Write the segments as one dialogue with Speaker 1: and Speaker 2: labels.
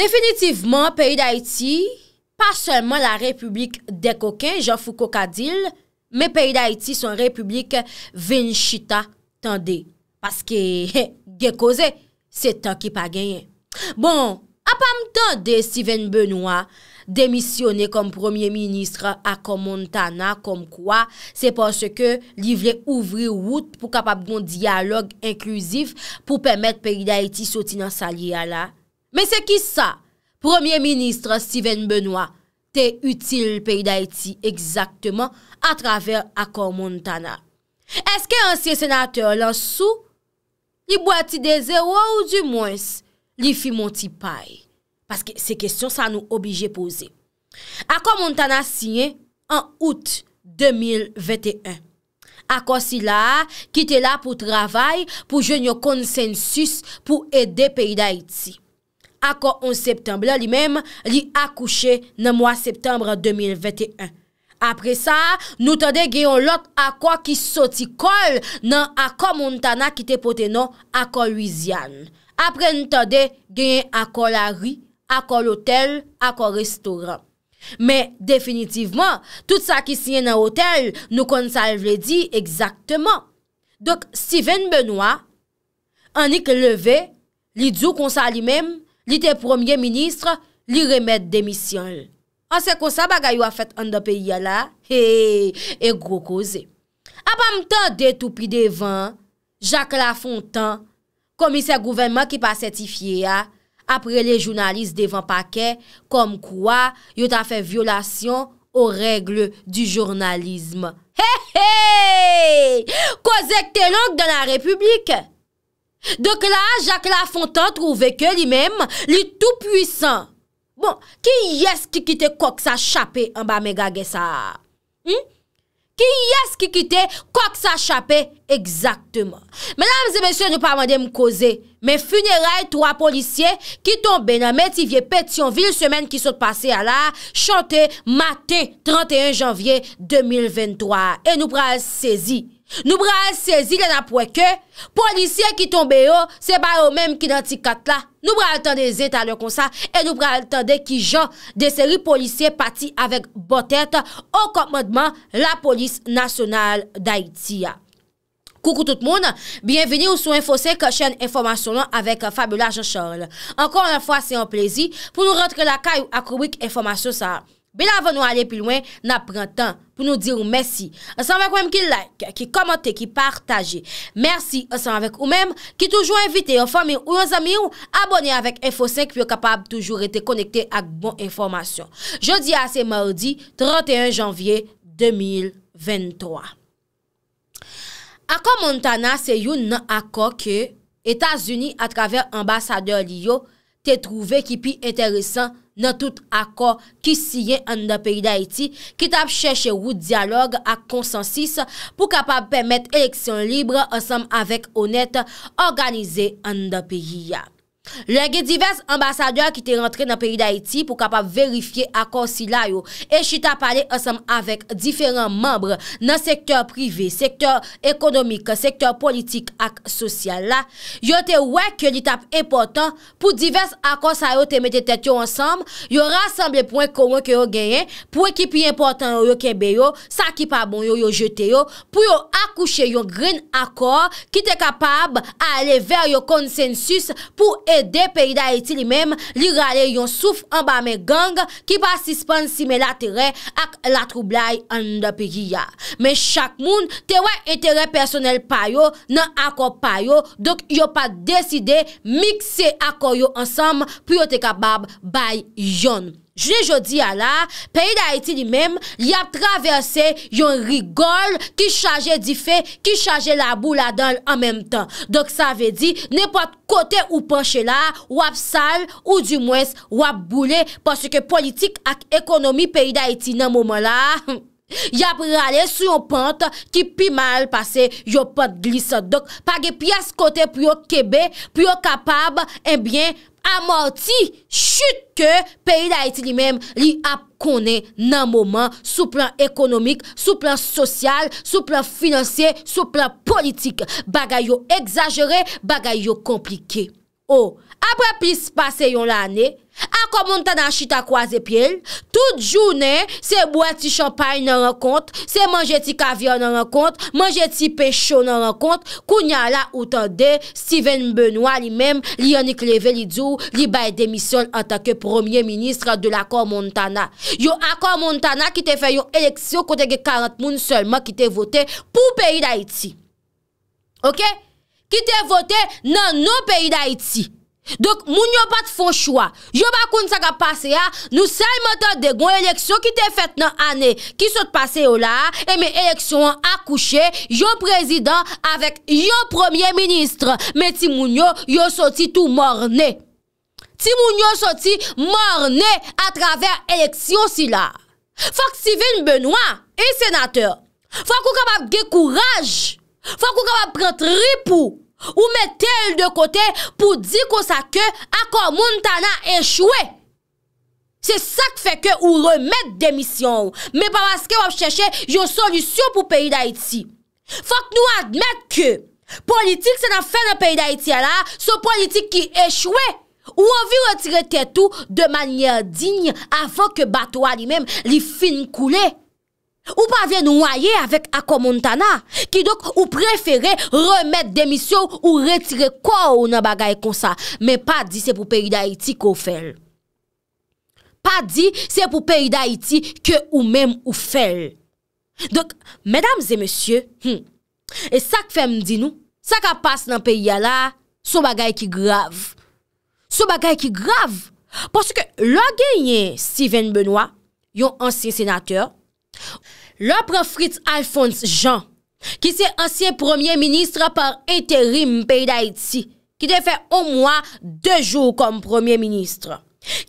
Speaker 1: Definitivement, Pays d'Haïti, pas seulement la République de Coquin, Jean Foucault-Cadil, mais Pays d'Haïti son République Venchita tendé. Parce que, gue cause, c'est tant qui pa gagne. Bon, apam tendé Steven Benoit démissionner comme premier ministre à Comontana, comme quoi c'est parce que l'ivre ouvri ou out pou kapab gon dialogue inklusif pou pèmète Pays d'Haïti soti nan sa liya la. Men se ki sa, Premier Ministre Steven Benoit, te util peyi da iti egzaktman a traver Akon Montana. Eske ansye senateur lan sou, li boati de zero ou di mwens li fi monti paye? Paske se kestyon sa nou obije pose. Akon Montana sinye an out 2021. Akon si la ki te la pou travay pou jenyo konsensus pou ede peyi da iti. akwa 11 septembre li mèm li akouche nan mwa septembre 2021. Apre sa, nou tade genyon lot akwa ki soti kol nan akwa Montana ki te pote nan akwa Louisiane. Apre nou tade genyon akwa la ri, akwa l'hotel, akwa restaurant. Mè, definitivman, tout sa ki siye nan hotel nou konsalvle di ekzaktman. Dok, Steven Benoit, Anik Leve, li djou konsal li mèm, Li te promye ministre, li remet demisyon. Anse ah, kon sa bagay yo a fet an do peye la, hee, e gro koze. A ah, pam ta detupi devan, Jacques Lafontan, komise gouverman ki pa sertifiye a, ah. apre le jounalist devan pa ke, kom kwa yo ta fe violasyon o regle di jounalism. He hee, koze kte lank dan la republik? Dok la, Jacques Lafontan trouve ke li mem, li tout puisan. Bon, ki y es ki kite kok sa chapè, mba mè gage sa? Ki y es ki kite kok sa chapè, ekzaktèman. Mèlames et mèsyè, nou pa mandèm kose. Mè funeray, 3 polisye, ki ton benamè, tivye pètion, vil semen ki sot passe ala, chante, mate, 31 janvye 2023. E nou pral sezi. Nou bral sezi lè na pouè kè, polisye ki tombe yo, se ba yo mèm ki nantikat la. Nou bral tende zè talè konsa, e nou bral tende ki jan de seri polisye pati avèk botèta o komodman la polis nasyonal d'Haïti ya. Koukou tout moun, bienveni ou sou infose kò chèn informasyon lò avèk Fabula Jean Charles. Ankon an fwa se yon plezi pou nou rentre la kaj ou akouik informasyon sa. Bè la vè nou ale pi lwen na printan. Pou nou di ou mersi. An san vek ou mèm ki like, ki komote, ki partaje. Mersi an san vek ou mèm ki toujou invite yon fami ou yon zami ou abone avèk Info 5 pou yon kapab toujou rete konekte ak bon informasyon. Jodi a se maodi, 31 janvye 2023. Ako Montana se yon nan ako ke Etasuni atkave ambasade li yo te trouve ki pi enteresan nan tout akor ki siye an da peyi da eti, ki tap chèche wou diyalog ak konsensis pou kapab pèmèt eleksyon libre ansam avèk honèt organize an da peyi yak. Lè gen divers ambasadeur ki te rentre nan peri d'Haïti pou kapap verifi akonsila yo e chita pale ansam avèk diferan mambre nan sektèr privè, sektèr ekonomik, sektèr politik ak sosyal la. Yo te wèk yo l'itap impotant pou divers akonsa yo te mette tèt yo ansam, yo rassemble pou en konwen ki yo genyen, pou ekipi impotant yo yo kebe yo, sa ki pa bon yo yo jete yo, pou yo akouche yo grin akor ki te kapab a ale ver yo konsensus pou edo de peyida eti li mem, li gale yon souf anba me gang ki pa sispon sime la tere ak la troublai an da peyi ya. Men chak moun tewe etere personel payo nan akor payo dok yo pa deside mikse akor yo ansam pou yo te kabab bay yon. Je ne jo di ala, peyi da Haiti li mem, li ap traverse yon rigol ki chaje di fe, ki chaje la bou la don en menm tan. Dok sa ve di, nepot kote ou panche la, wap sal ou di mwes wap boule, paske politik ak ekonomi peyi da Haiti nan mouman la, yap rale sou yon pante ki pi mal pase yon pante glis. Dok, page pi as kote pou yo kebe, pou yo kapab, enbyen, eh Amorti chute ke peyi la eti li menm li ap konen nan moman sou plan ekonomik, sou plan sosyal, sou plan finansye, sou plan politik. Bagay yo exajere, bagay yo komplike. Oh, apre plis pase yon la ane, akor Montana chita kwa zepiel, tout jounen, se boye ti champagne nan renkont, se manje ti kavyon nan renkont, manje ti pechon nan renkont, kou nyan la utande, Steven Benoit li menm, li Yannick Levelle li djou, li baye demisyon an take premier ministre de l'akor Montana. Yo akor Montana ki te fè yo eleksyon kote ge 40 moun selman ki te vote pou peyi da iti. Ok? Ki te vote nan nou peyi da iti. Donk moun yo pat fon chwa, yo bakoun sa ka pase ya, nou salmata degon eleksyon ki te fet nan ane, ki sot pase yo la, e men eleksyon akouche, yo prezident avèk yo premier ministre, men ti moun yo yo soti tou mornè. Ti moun yo soti mornè a travèr eleksyon si la. Fak sivin benwa, e senateur, fak ou kapap ge kouraj, fak ou kapap prant ripou, Ou mette el de kote pou di ko sa ke akor moun tana e chwe. Se sa ke feke ou remet demisyon. Me pa wazke wap cheche yo solisyon pou peyi da iti. Fak nou admet ke politik se nan fe nan peyi da iti ala, se politik ki e chwe. Ou wavi retire tetou de manyer digne afan ke batwa li mem li fin koule. Ou pa ven nou a ye avek akomontana Ki dok ou prefere remet demisyon ou retire kwa ou nan bagay kon sa Men pa di se pou peyi da iti kou fel Pa di se pou peyi da iti ke ou menm ou fel Dok, medams hmm, e monsye E sak fem di nou Sak a pas nan peyi ya la Sou bagay ki grav Sou bagay ki grav Poske lo genyen Steven Benoit Yon ansyen senateur Le pre Fritz Alfons Jean, ki se ansyen Premier Ministre par Eterim Pei Daïti, ki te fe ou mwa 2 jou kom Premier Ministre,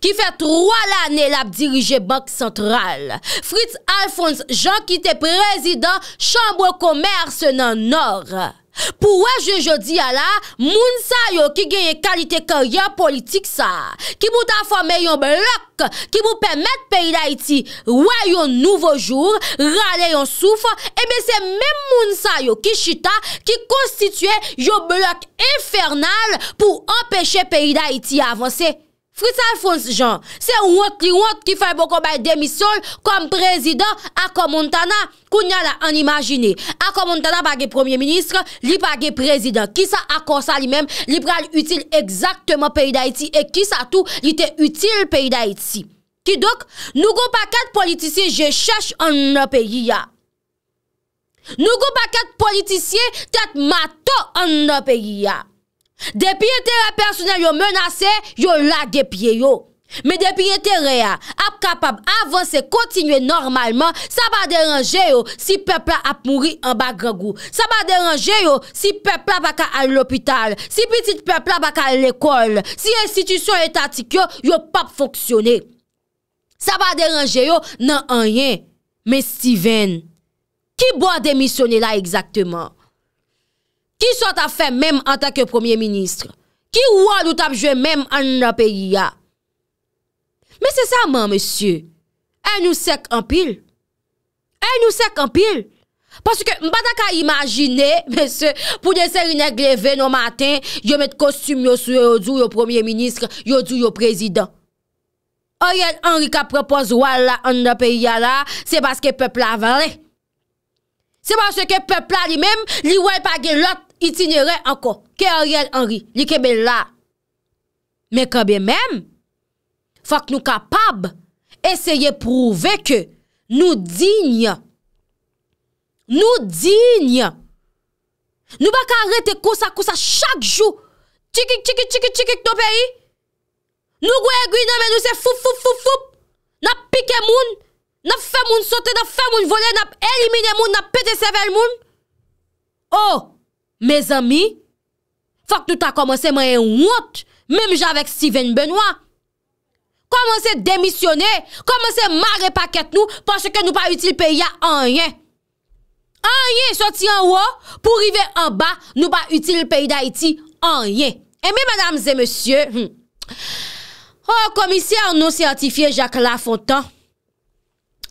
Speaker 1: ki fe 3 lanel ap dirije Bank Sentral, Fritz Alfons Jean ki te prezident Chambre Komers nan Norre. Pou wè je je di ya la, moun sa yo ki genye kalite karyan politik sa, ki mou ta fomè yon blok, ki mou pèmèt peyi da iti wè yon nouvo jour, ralè yon souf, e bè se mèm moun sa yo ki chita ki konstituye yon blok infernal pou empèche peyi da iti avansè. Frits Alfons Jean, se ouot li ouot ki fè boko bè demisyol kom prezident akomontana, kou nyala an imajine. Akomontana bagè premier ministre, li bagè prezident. Ki sa akonsa li mèm, li pral util exaktèmè peyi da iti e ki sa tou, li te util peyi da iti. Ki dok, nou go pakèt politisye, je chèche an nou peyi ya. Nou go pakèt politisye, te at matò an nou peyi ya. Depi etereya personel yo menase, yo lage pie yo. Me depi etereya ap kapab avanse kontinue normalman, sa ba deranje yo si pepla ap mouri an bagragu. Sa ba deranje yo si pepla baka al lopital, si pitit pepla baka al ekol, si institusyon etatik yo, yo pap foksyone. Sa ba deranje yo nan anyen, me si ven. Ki bo a demisyone la ekzakteman? Ki sou ta fè mèm an takè Premier Ministre? Ki wò lout ap jwè mèm an nan peyi ya? Mè se sa mèm, mèsyè. El nou sek an pil. El nou sek an pil. Pòsè ke mbada ka imagine, mèsyè, pou de ser inè gleve nou matin, yo mèt kostum yo sou yo djou yo Premier Ministre, yo djou yo Prezident. O yèl an rika propòs wò la an nan peyi ya la, se baske pepla avan lè. Eh? Se baske pepla li mèm, li wèl pa gen lòt. itinere anko, ke a riyel anri, li kebe la, me kabe men, fak nou kapab, eseye prouve ke, nou digne, nou digne, nou baka arrete kousa kousa chak jou, chikik chikik chikik chikik nou peyi, non, nou gwe egwine men, nou se foup foup foup foup, nap pike moun, nap fe moun sote, nap fe moun vole, nap elimine moun, nap pete sevel moun, oh, Me zami, fok nou ta komanse mayen wot, mem jan vek Steven Benoit. Komanse demisyone, komanse mare paket nou, panche ke nou pa util peyi an yen. An yen, soti an wot, pou rive an ba, nou pa util peyi da iti, an yen. E eh mi, madame zè, monsye, hmm. o oh, komisyen nou siantifiè Jacques Lafontan,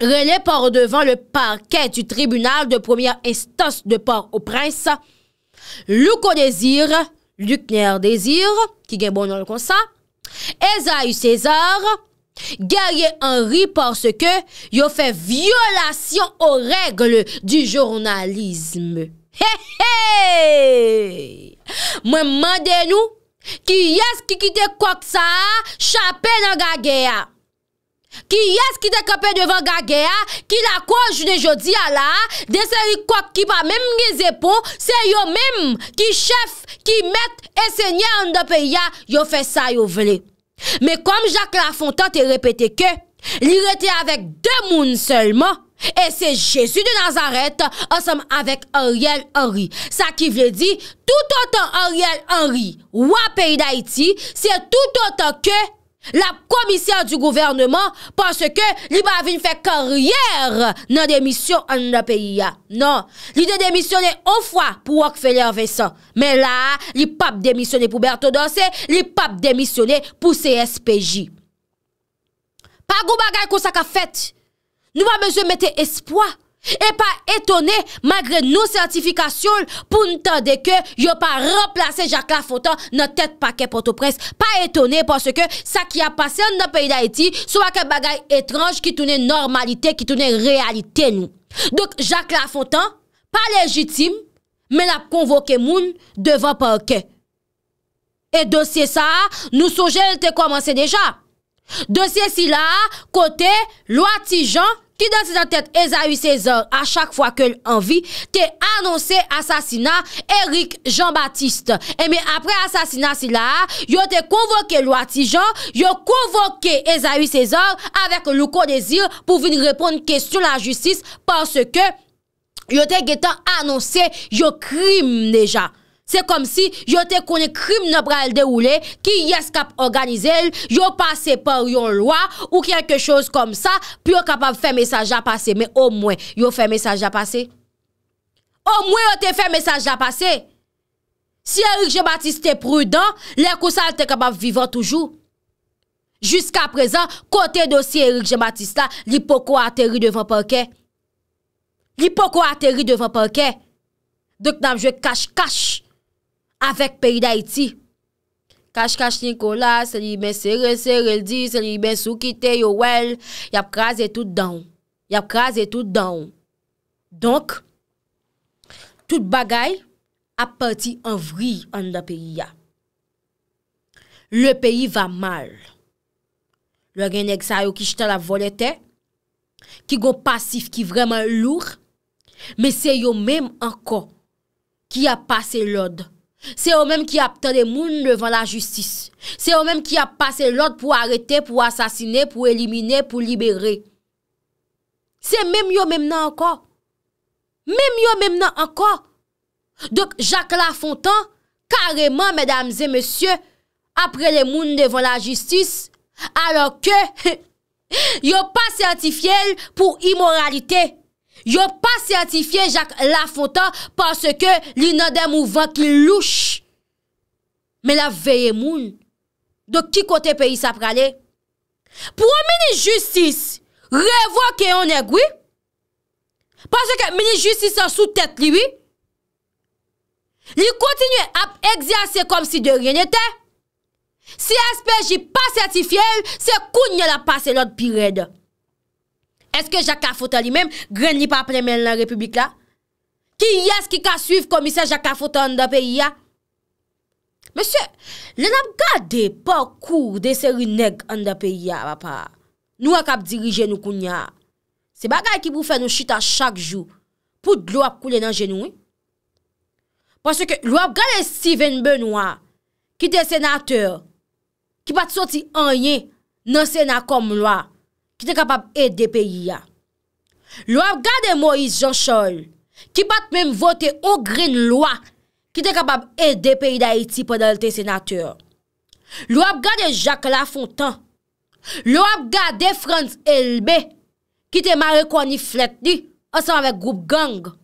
Speaker 1: rele por devan le parquet du tribunal de premier instance de por au prinsan, Luko Dezir, Lukner Dezir, ki gen bonol kon sa, Ezayu Cezar, gaya enri porske yo fe vyolasyon o regle di jounalizm. Hey hey! Mwen mande nou ki yas ki kite kwa ksa a, chapen an gage a. Ki yes ki dekepe devan gage a, ki la kwa jwene jwodi a la a, de se yi kwa ki pa mèm nge zepo, se yo mèm ki chef, ki met, e se nye an de pe ya, yo fe sa yo vle. Me kom Jacques Lafontan te repete ke, li rete avèk de moun selman, e se jesu de Nazaret, a som avèk Ariel Henry. Sa ki vle di, tout an tan Ariel Henry, wap peyi da iti, se tout an tan ke, La komisyon du gouvernement pense ke li ba avin fe karyer nan demisyon an nan peyi ya. Non, li de demisyon e ofwa pou wak fe lè avè san. Men la, li pap demisyon e pou bèrto danse, li pap demisyon e pou CSPJ. Pa gou bagay kousa ka fèt, nou ba bezè metè espoi. E pa etone magre nou sertifikasyon pou n'tande ke yo pa remplase Jacques Lafontan nan tet pa ke potoprense. Pa etone panse ke sa ki apasyon nan peyi da eti sou ak e bagay etranj ki toune normalite, ki toune realite nou. Dok Jacques Lafontan, pa legitime, men ap konvoke moun devan pa ke. E dosye sa, nou souje lte kwa manse deja. Dosye si la, kote, lwa ti janj. Ti dan si dan tet Ezaïe César a chak fwa ke l anvi te annonse asasina Erik Jean-Baptiste. Eme apre asasina si la, yo te konvoke l wati jan, yo konvoke Ezaïe César avèk lou konezir pou vin repon kèstou la justis porske yo te getan annonse yo krim neja. Se kom si yo te koni krim nebra el de oule, ki y eskap organize el, yo pase pa yon lwa ou ki yon kechose kom sa, pi yo kapab fè mesaj la pase. Men o mwen yo fè mesaj la pase. O mwen yo te fè mesaj la pase. Si Eric G. Matisse te prudan, le kousal te kapab vivan toujou. Juska prezan, kote dosi Eric G. Matisse la, li poko aterri devan pankè. Li poko aterri devan pankè. Dok nam jwe kache kache. avèk peyi da iti. Kache-kache Nikola, se li men sere-sere ldi, se li men soukite yo wel, yap kaze tout dan. Yap kaze tout dan. Donk, tout bagay, ap parti anvri an la peyi ya. Le peyi va mal. Le genek sa yo ki jte la volete, ki go pasif, ki vreman lour, men se yo mem anko, ki ap pase lod, Se yo menm ki ap ten de moun devan la justis. Se yo menm ki ap pase lout pou arete, pou asasine, pou elimine, pou libere. Se menm yo menm nan anko. Menm yo menm nan anko. Dok Jacques Lafontan, kareman, medamze, mesye, apre le moun devan la justis, alor ke yo pa sertifiel pou imoralite. Yo pa sertifiye jak la fota Pase ke li nan dem ouvan ki louche Me la veye moun Do ki kote peyi sa prale Pwa meni justis Revwa ke yon egwi Pase ke meni justis sa sou tete liwi Li kontinye ap egziase kom si de rien ete Si espè ji pa sertifiye el Se koun nye la pase lot pi reda Eske Jacques Fouta li menm gren li pa premen lan republik la? Ki yas ki ka suiv komisè Jacques Fouta an da peyi ya? Mese, lè nap gade pokour de seri neg an da peyi ya wapar? Nou wak ap dirije nou koun ya? Se bagay ki bou fè nou chita chak jou, pout lou ap koule nan jenou? Pwase ke lou ap gade Steven Benoit, ki te senateur, ki pat soti anye nan sena kom lou a? ki te kapab e de peyi ya. Lou ap gade Moïse Jean Chol, ki pat mèm vote ou green lwa, ki te kapab e de peyi da Haiti pou dalte senateur. Lou ap gade Jacques Lafontan, lou ap gade Franz Elbe, ki te marè koniflet ni, ansan vek group gang,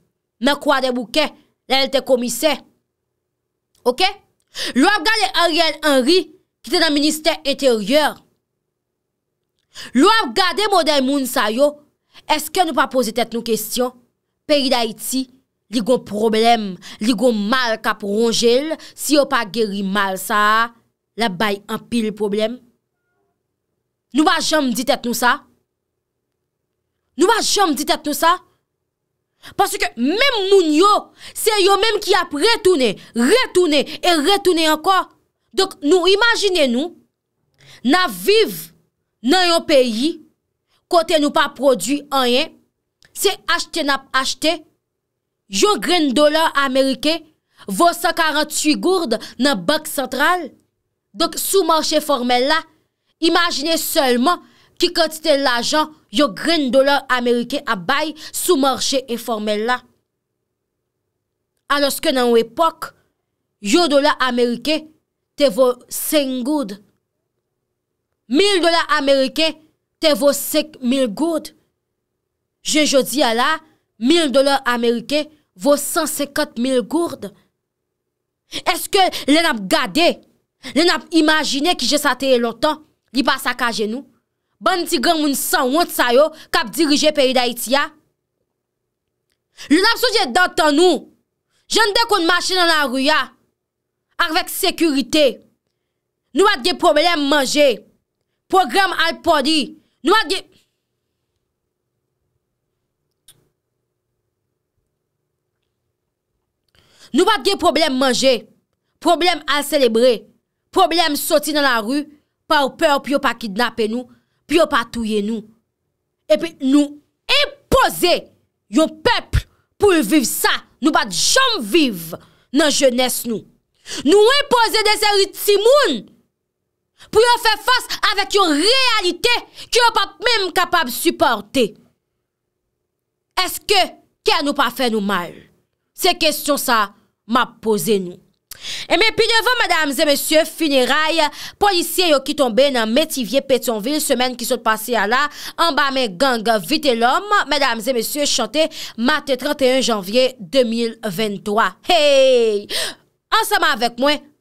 Speaker 1: mè kwa de bouke, la elte komise. Ok? Lou ap gade Ariel Henry, ki te nan minister eteryer, Lou ap gade mou den moun sa yo, eske nou pa pose tet nou kestyon? Peri da iti, li go problem, li go mal kap rongel, si yo pa geri mal sa, la bay an pil problem. Nou pa jom di tet nou sa? Nou pa jom di tet nou sa? Paske men moun yo, se yo men ki ap retoune, retoune, et retoune anko. Dok nou imagine nou, nan vive, Nan yon peyi, kote nou pa prodwi anyen, se ashte nap ashte, yo green dollar Amerike vo 148 gourd nan bank sentral, dok soumarche formel la, imagine seman ki kote te l ajan yo green dollar Amerike a bay soumarche e formel la. Anoske nan w epok, yo dollar Amerike te vo 5 gourd, 1000 dolar Amerike te vo 5.000 gourd. Je jodi ala, 1000 dolar Amerike vo 150.000 gourd. Eske lè nap gade, lè nap imagine ki je sa teye lontan, li pa sa kaje nou? Ban ti gen moun san wot sayo, kap dirije peri da iti ya? Lè nap souje dante nou, jende kon mashe nan aruya, arvek sekurite, nou atge problem manje. Progrèm alpodi. Nou bat ge... Nou bat ge problem manje. Problem alcelebré. Problem soti nan la ru. Par ou pèr pi yo pa kidnapè e nou. Pi yo pa touye nou. E pi nou impose yo pepl pou viv sa. Nou bat jom viv nan jones nou. Nou impose de se ritimouni. pou yon fè fòs avèk yon rèalite ki yon pap mèm kapab suportè. Eske, kè nou pa fè nou mal? Se kèstyon sa, ma pose nou. E mè pi devon, mèdames et mèsyò, funeray, polisye yon ki tombe nan Metivier-Pétionville, semen ki sot passe ya la, amba mè ganga vite lòm, mèdames et mèsyò, chante, matè 31 janvye 2023. Hey! Anseman avèk mwen,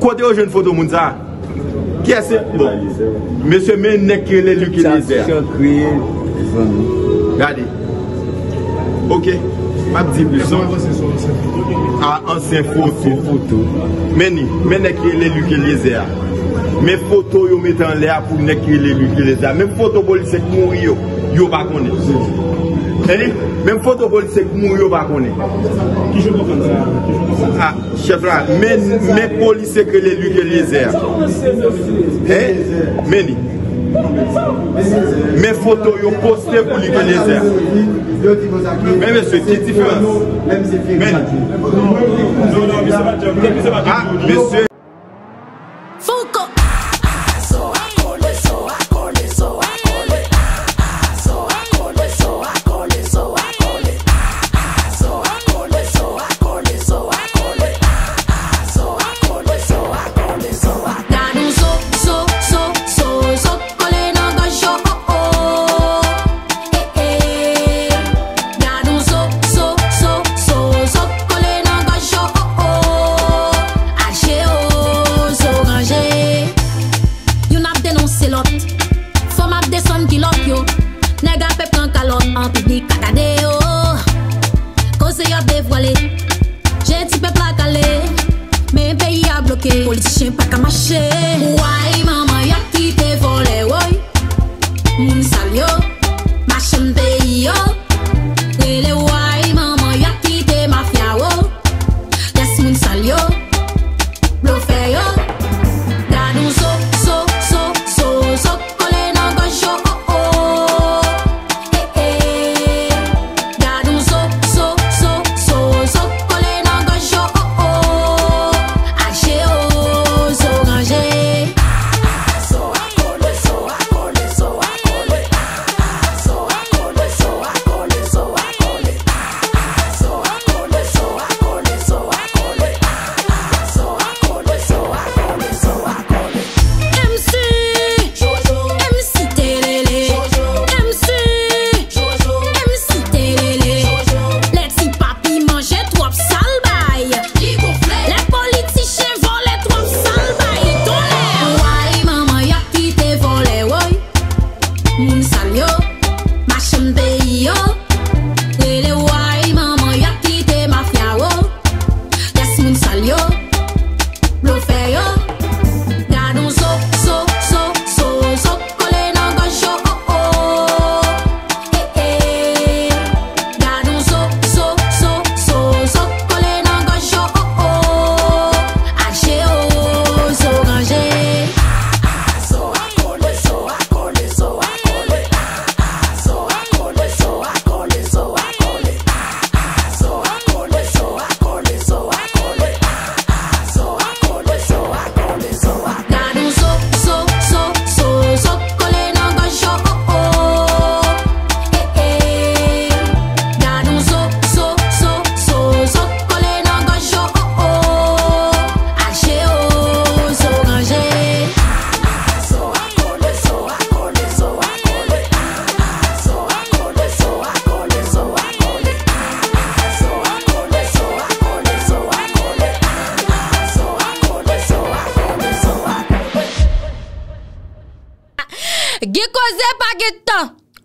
Speaker 2: Kote yo jen fotou moun zan? Kese? Bon. Mese men nekele lukilize a. Gadi. Ok. Mat di blison. A ansen fotou. Meni, men nekele lukilize a. Men fotou yo metan le a pou nekele lukilize a. Men fotou bolise koun yo, yo bak moun e. Meni, men foto polisek moun yo bagone. Ha, chevral, men polisek lè lukè lè zè. He, meni. Men foto yo postè lukè lè zè. Men mè sè, ki difèrans? Meni. Ha, mè sè.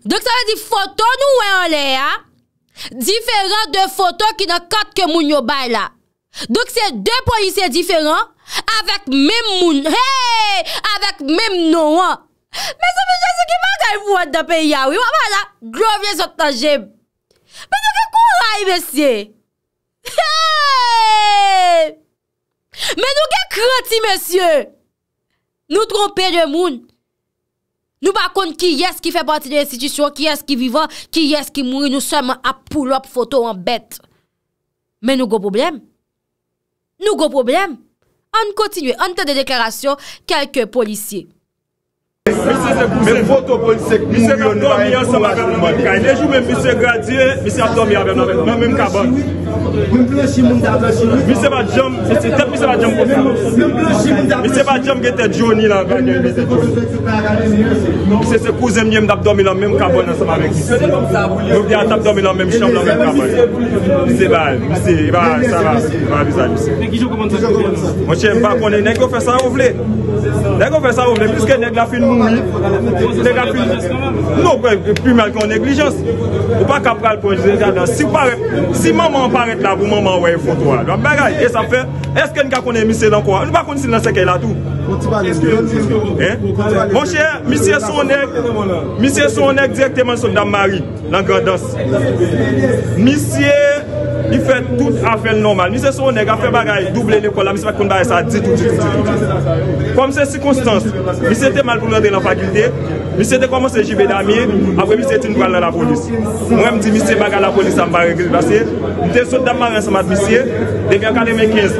Speaker 1: Dok sa vè di foton nou wè an lè ya. Diferent de foton ki nan katke moun yo bay la. Dok se dè polise diferent. Avèk mèm moun. Hey! Avèk mèm nou an. Mè se mè jè se ki mè gèl vwè dè pe yaw. Y wè mè la grovè sotan jèm. Mè nou ke kou ray mè sè. Hey! Mè nou ke krati mè sè. Nou tron pè de moun. Nou ba akonde ki yes ki fe pati de restitisyon, ki yes ki vivan, ki yes ki moun, nou seman ap pou lop foto an bet. Men nou go problem? Nou go problem? An kontinwe, an te de deklarasyon, kelke polisye.
Speaker 3: Mise ba jom Mise tep mise ba jom Mise ba jom gete jouni lan Mise se kouzem nye mdap domi lan Mèm kabon nan saman mèk Mèm vde an tap domi lan mèm chanm lan mèm kabon Mise ba Mise ba Mise ba Monshe mpa kone Nèk yo fè sa ou vle Nèk yo fè sa ou vle Mouske nèk la fin moun Mouske nèk la fin Mouske nèk la fin Monshe mpa kone et la vouman man wè yè foto wè. Dwa bagay, e sa fè. E skè ni ka konè misè dan kwa? Nou pa konè si nan seke la tou. Mon chè, misè sou anèk misè sou anèk direktè man sou dan mari lan kwa dos. Misè Li fè tout a fèl normal. Mi se sou nega fè bagay, double nekola, mi se fè koun bagay sa, ditou, ditou, ditou. Kwa mse sikonsitans, mi se te malpoulade la fakilite, mi se te komanse jibè damye, apwe mi se tin pral la la polis. Mwen mdi mi se bagay la polis, am bagay gil basye, mi se sot dam bagay sa mat misye, devyan kade men kez,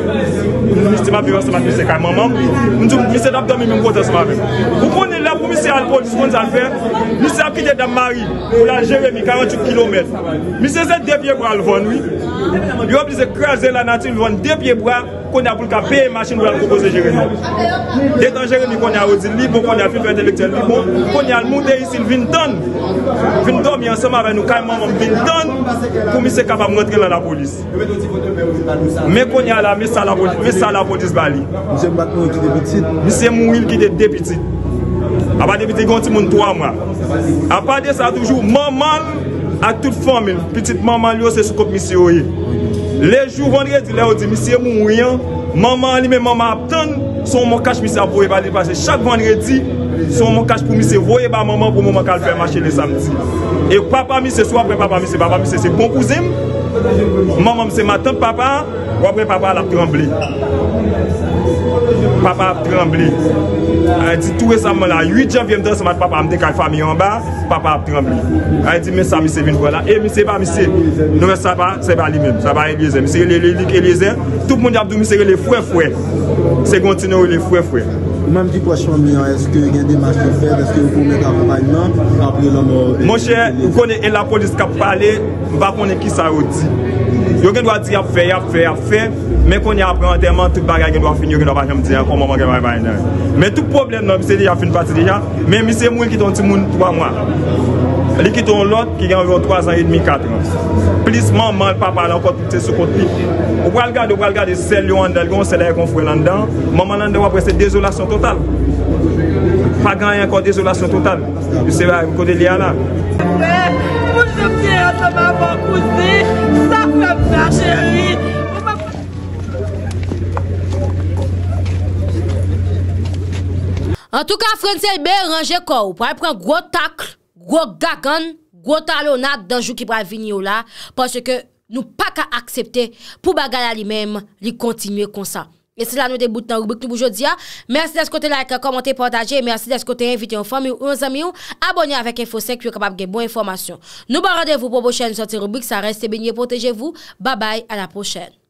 Speaker 3: mi se te mapiwa sa mat misye kaj manman, mi se tap dami mwen kote sa mat ven. Mwen se al polis, mwen se apri de Damari Ou la Jeremy, 40 km Mwen se zè depye bral von, oui Yo blize krej zè la natin, lwon depye bral Konya pou lka peye masin pou lal proposer Jeremy Detan Jeremy konya odin li bon Konya fil fète vekter li bon Konya al moun de isil vin don Vin don mi ansèm avè nou kèm an, vin don Pou mwen se kapab mwen tre lan la polis Mwen konya la, mwen sa la polis bali Mwen se moun il ki de depitit A pa de vite gonti moun towa mwa. A pa de sa toujou, maman ak tout fomil. Petit maman li yo se soukop misi oye. Le jou vendredi le o di, misi e moun ouyan. Maman li me maman apten, son mokache misi ap voye ba li vase. Chak vendredi, son mokache pou misi voye ba maman pou moman kalpe mwache le samdi. E papa misi sou apre papa misi, papa misi se ponpouzim. Maman misi maten papa, wapre papa la tremble. Papa ap tremble. Ay di touwe sa man la, 8 jan vye m dan sa mat papa amde ka l fami yon ba, papa ap tram li. Ay di men sa mi se vin vwa la, e mi se pa mi se, nou men sa pa se pa li men, sa pa yon li zen. Mi se yon li li ke li zen, tout moun di ap do mi se yon li fwe fwe, se yon tine yon li fwe fwe.
Speaker 2: Mwen mi di pochman mi an, eske yon gen di mas te fwe, eske yon pou men ka vwa man nan, ap yon lan mwen.
Speaker 3: Mwen che, yon konen en la polis kap pale, mwen va konen ki sa yon di. Yon gen dwa di ap fwe, ap fwe, ap fwe. Mè kon y aprenantèman, tout bagay gen wafi nyo, gen wafi jom diyan kon, mè mè gen wafi jom diyan. Mè tout problem nan, mè se diyan fin pati diyan, mè mè se moun ki ton ti moun 3 mwan. Li ki ton lot, ki gen wè yo 3 an, 8 min, 4 an. Plis mè an man l pa palan kon, pou tse sou kote pi. Ou wal gade, ou wal gade, sel yon an delgon, sel yon kon fwe lan dan, mè mè nan de wapre se dezolasyon total. Pa ganyan kon dezolasyon total, yon se wak kote liya la. Mè mè mè, mè mè mè
Speaker 4: mè mè mè mè
Speaker 3: mè
Speaker 4: mè mè mè m
Speaker 1: En tout ka, Frenzel be ranger kou. Ou pou al pren gwo takl, gwo gakan, gwo talonat dan jou ki pral vini ou bon la. Pon se ke nou pa ka aksepte pou bagala li menm li kontinuye kon sa. E se la nou debout nan rubrik nou boujodia. Mersi desko te like, komente, pwantaje. Mersi desko te invite yon fami ou yon zami ou. Abonye avèk info 5 pou yon kapab gen bon informasyon. Nou ba randevou pou bò chen nou santi rubrik. Sa reste benye, pwantajevou. Ba bay, an apò
Speaker 2: chen.